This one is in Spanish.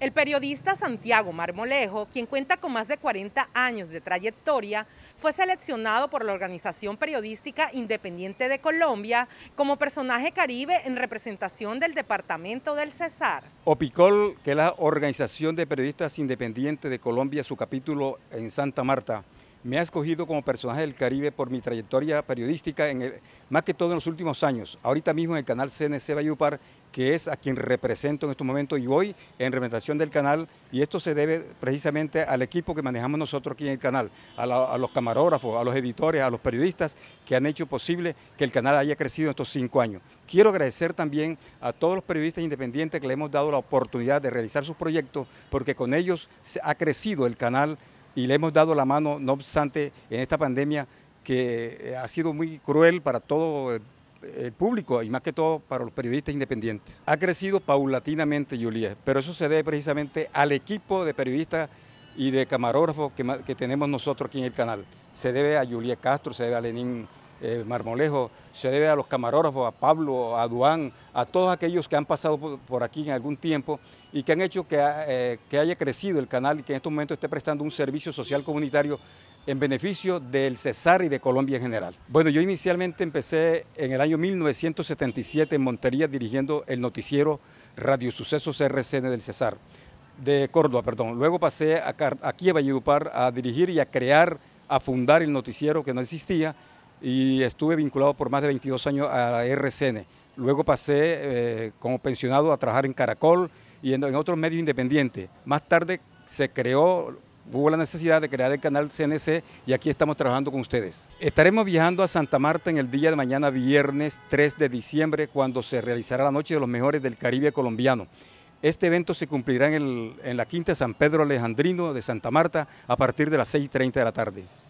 El periodista Santiago Marmolejo, quien cuenta con más de 40 años de trayectoria, fue seleccionado por la Organización Periodística Independiente de Colombia como personaje caribe en representación del departamento del Cesar. OPICOL, que es la Organización de Periodistas Independientes de Colombia, su capítulo en Santa Marta, me ha escogido como personaje del Caribe por mi trayectoria periodística, en más que todo en los últimos años. Ahorita mismo en el canal CNC Bayupar, que es a quien represento en estos momentos y hoy en representación del canal, y esto se debe precisamente al equipo que manejamos nosotros aquí en el canal, a, a los camarógrafos, a los editores, a los periodistas que han hecho posible que el canal haya crecido en estos cinco años. Quiero agradecer también a todos los periodistas independientes que le hemos dado la oportunidad de realizar sus proyectos, porque con ellos ha crecido el canal y le hemos dado la mano, no obstante, en esta pandemia que eh, ha sido muy cruel para todo el, público y más que todo para los periodistas independientes. Ha crecido paulatinamente Juliet, pero eso se debe precisamente al equipo de periodistas y de camarógrafos que, que tenemos nosotros aquí en el canal. Se debe a Juliet Castro, se debe a Lenín eh, Marmolejo, se debe a los camarógrafos, a Pablo, a Duán, a todos aquellos que han pasado por, aquí en algún tiempo y que han hecho que, eh, que haya crecido el canal y que en estos momentos esté prestando un servicio social comunitario en beneficio del Cesar y de Colombia en general. Bueno, yo inicialmente empecé en el año 1977 en Montería dirigiendo el noticiero Radio Sucesos RCN del Cesar, de Córdoba, perdón. Luego pasé aquí a Valledupar a dirigir y a crear, a fundar el noticiero que no existía y estuve vinculado por más de 22 años a la RCN. Luego pasé eh, como pensionado a trabajar en Caracol y en, otros medios independientes. Más tarde se creó hubo la necesidad de crear el canal CNC y aquí estamos trabajando con ustedes. Estaremos viajando a Santa Marta en el día de mañana, viernes 3 de diciembre, cuando se realizará la Noche de los Mejores del Caribe colombiano. Este evento se cumplirá en, en la Quinta San Pedro Alejandrino de Santa Marta a partir de las 6.30 de la tarde.